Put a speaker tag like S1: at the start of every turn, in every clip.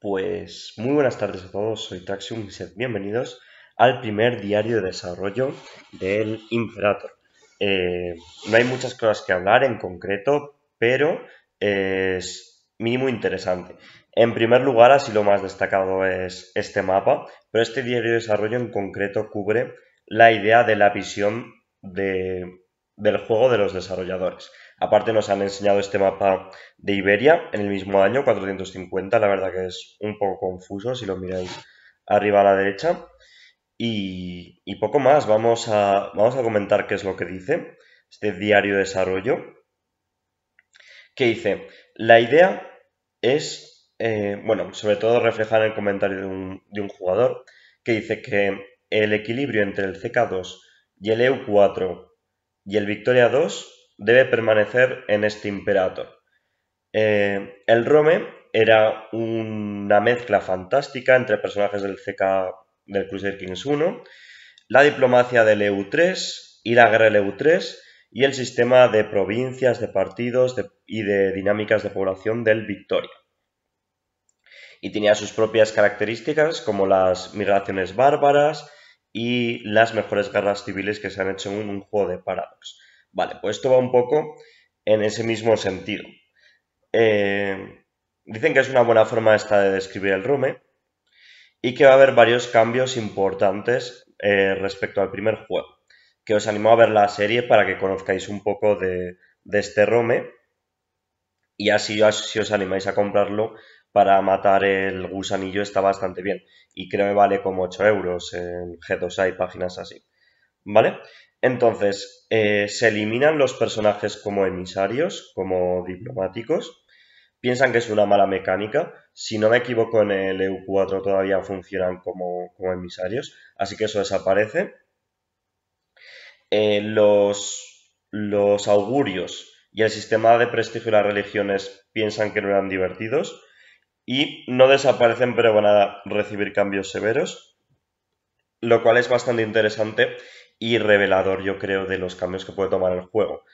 S1: Pues muy buenas tardes a todos, soy Taxi, y sed bienvenidos al primer diario de desarrollo del Imperator. Eh, no hay muchas cosas que hablar en concreto, pero es mínimo interesante. En primer lugar, así lo más destacado es este mapa, pero este diario de desarrollo en concreto cubre la idea de la visión del juego de los desarrolladores. Aparte nos han enseñado este mapa de Iberia en el mismo año, 450, la verdad que es un poco confuso si lo miráis arriba a la derecha. Y, poco más, vamos a, vamos a comentar qué es lo que dice este diario de desarrollo, que dice, la idea es, eh, bueno, sobre todo reflejar el comentario de un, de un jugador, que dice que el equilibrio entre el CK2 y el EU4 y el Victoria 2 debe permanecer en este imperator. Eh, el Rome era una mezcla fantástica entre personajes del CK del Crusader Kings 1, la diplomacia del EU3 y la guerra del EU3 y el sistema de provincias, de partidos y de dinámicas de población del Victoria. Y tenía sus propias características como las migraciones bárbaras y las mejores guerras civiles que se han hecho en un juego de Paradox. Vale, pues esto va un poco en ese mismo sentido. Eh, dicen que es una buena forma esta de describir el ROME y que va a haber varios cambios importantes eh, respecto al primer juego. Que os animo a ver la serie para que conozcáis un poco de, este ROME y así, así os animáis a comprarlo para matar el gusanillo está bastante bien. Y creo que vale como 8 euros en G2A y páginas así. ¿Vale? Entonces, eh, se eliminan los personajes como emisarios, como diplomáticos. Piensan que es una mala mecánica. Si no me equivoco, en el EU4 todavía funcionan como, emisarios, así que eso desaparece. Eh, los, los augurios y el sistema de prestigio de las religiones piensan que no eran divertidos y no desaparecen pero van a recibir cambios severos, lo cual es bastante interesante y revelador, yo creo, de los cambios que puede tomar el juego.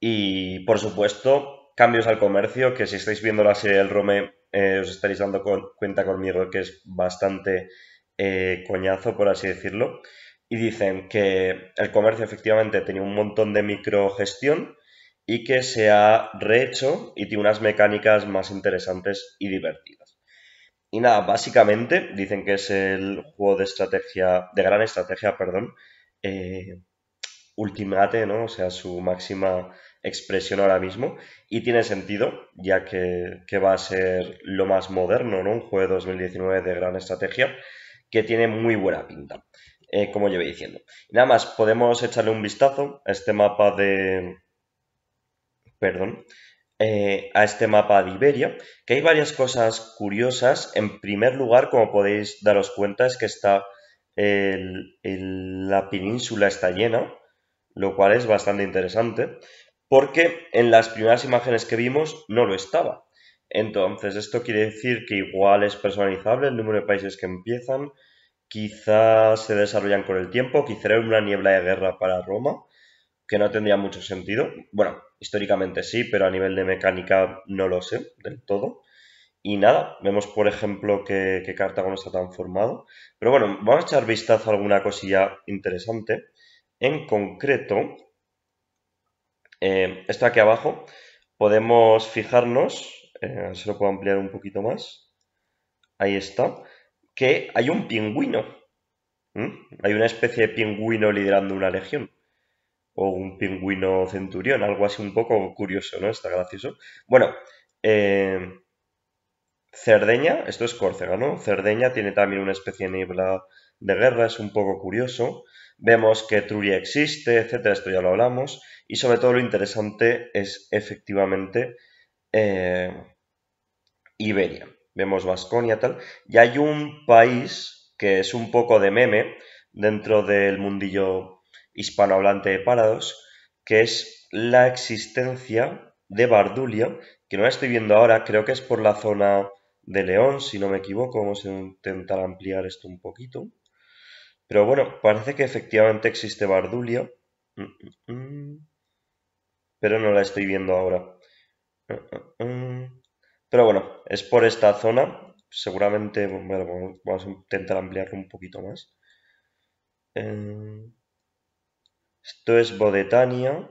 S1: Y por supuesto, cambios al comercio, que si estáis viendo la serie del Rome, eh, os estaréis dando cuenta conmigo que es bastante eh, coñazo, por así decirlo. Y dicen que el comercio efectivamente tenía un montón de microgestión y que se ha rehecho y tiene unas mecánicas más interesantes y divertidas. Y nada, básicamente dicen que es el juego de estrategia, de gran estrategia, perdón, eh, ultimate, ¿no? O sea, su máxima expresión ahora mismo. Y tiene sentido, ya que, va a ser lo más moderno, ¿no? Un juego de 2019 de gran estrategia que tiene muy buena pinta, eh, como llevé diciendo. Nada más, podemos echarle un vistazo a este mapa de... Perdón. Eh, a este mapa de Iberia, que hay varias cosas curiosas. En primer lugar, como podéis daros cuenta, es que está la península está llena, lo cual es bastante interesante, porque en las primeras imágenes que vimos no lo estaba. Entonces, esto quiere decir que igual es personalizable el número de países que empiezan, quizás se desarrollan con el tiempo, quizá era una niebla de guerra para Roma, que no tendría mucho sentido. Bueno, históricamente sí, pero a nivel de mecánica no lo sé del todo. Y nada, vemos por ejemplo que, Cartago no está tan formado. Pero bueno, vamos a echar vistazo a alguna cosilla interesante. En concreto, eh, aquí abajo, podemos fijarnos, eh, se lo puedo ampliar un poquito más, ahí está, que hay un pingüino. Hay una especie de pingüino liderando una legión. O un pingüino centurión, algo así un poco curioso, ¿no? Está gracioso. Bueno, eh, Cerdeña, esto es Córcega, ¿no? Cerdeña tiene también una especie de niebla de guerra, es un poco curioso. Vemos que Truria existe, etcétera, esto ya lo hablamos. Y sobre todo lo interesante es efectivamente eh, Iberia. Vemos Vasconia, tal. Y hay un país que es un poco de meme dentro del mundillo hispanohablante de Parados, que es la existencia de Bardulia, que no la estoy viendo ahora, creo que es por la zona de León, si no me equivoco. Vamos a intentar ampliar esto un poquito. Pero bueno, parece que efectivamente existe Bardulia. Mm, mm, mm. Pero no la estoy viendo ahora. Pero bueno, es por esta zona. Seguramente, bueno, vamos a intentar ampliarlo un poquito más. Eh, esto es Bodetania.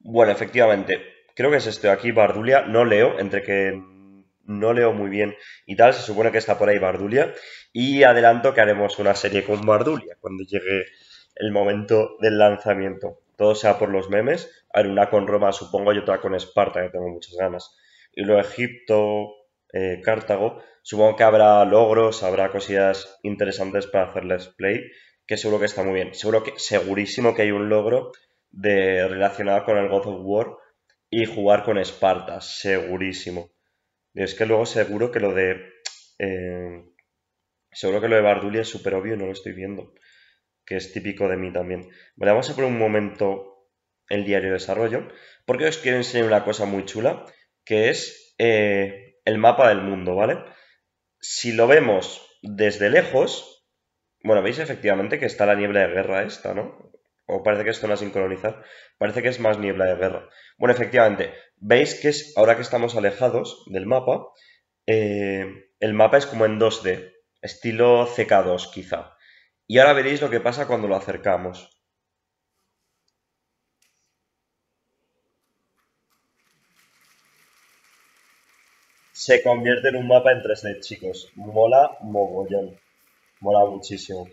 S1: Bueno, efectivamente, creo que es esto aquí, Bardulia. No leo, entre que no leo muy bien y tal. Se supone que está por ahí Bardulia. Y adelanto que haremos una serie con Bardulia cuando llegue el momento del lanzamiento. Todo sea por los memes. Haré una con Roma, supongo, y otra con Esparta, que tengo muchas ganas. Y luego Egipto, eh, Cartago. Supongo que habrá logros, habrá cosillas interesantes para hacerles play, que seguro que está muy bien. Seguro que, segurísimo que hay un logro de, relacionado con el God of War y jugar con Esparta, segurísimo. Es que luego seguro que lo de. Eh, seguro que lo de Bardulia es súper obvio y no lo estoy viendo. Que es típico de mí también. Vale, vamos a por un momento el diario de desarrollo. Porque os quiero enseñar una cosa muy chula. Que es eh, el mapa del mundo, ¿vale? Si lo vemos desde lejos. Bueno, veis efectivamente que está la niebla de guerra esta, ¿no? o parece que es zona sin parece que es más niebla de guerra. Bueno, efectivamente, veis que es, ahora que estamos alejados del mapa, eh, el mapa es como en 2D, estilo CK2 quizá. Y ahora veréis lo que pasa cuando lo acercamos. Se convierte en un mapa en 3D, chicos. Mola mogollón. Mola muchísimo.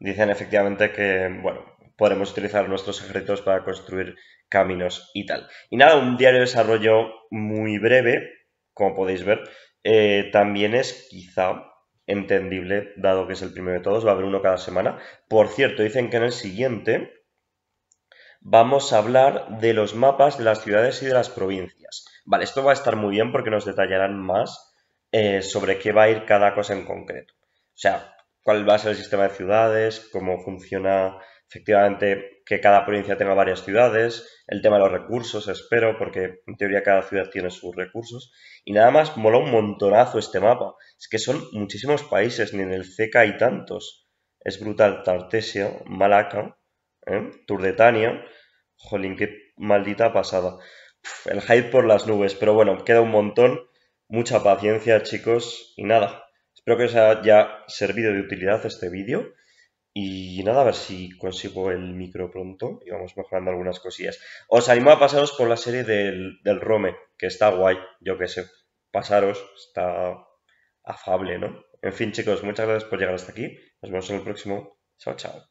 S1: Dicen efectivamente que, bueno, podremos utilizar nuestros ejércitos para construir caminos y tal. Y nada, un diario de desarrollo muy breve, como podéis ver, eh, también es quizá entendible, dado que es el primero de todos, va a haber uno cada semana. Por cierto, dicen que en el siguiente vamos a hablar de los mapas de las ciudades y de las provincias. Vale, esto va a estar muy bien porque nos detallarán más eh, sobre qué va a ir cada cosa en concreto. O sea, cuál va a ser el sistema de ciudades, cómo funciona efectivamente que cada provincia tenga varias ciudades, el tema de los recursos, espero, porque en teoría cada ciudad tiene sus recursos. Y nada más, mola un montonazo este mapa. Es que son muchísimos países, ni en el CECA hay tantos. Es brutal, Tartesio, Malaca, ¿eh? Turdetania. Jolín, qué maldita pasada. el hype por las nubes, pero bueno, queda un montón. Mucha paciencia, chicos, y nada. Espero que os haya servido de utilidad este vídeo. Y nada, a ver si consigo el micro pronto y vamos mejorando algunas cosillas. Os animo a pasaros por la serie del, del Rome, que está guay, yo qué sé. Pasaros, está afable, ¿no? En fin, chicos, muchas gracias por llegar hasta aquí. Nos vemos en el próximo. Chao, chao.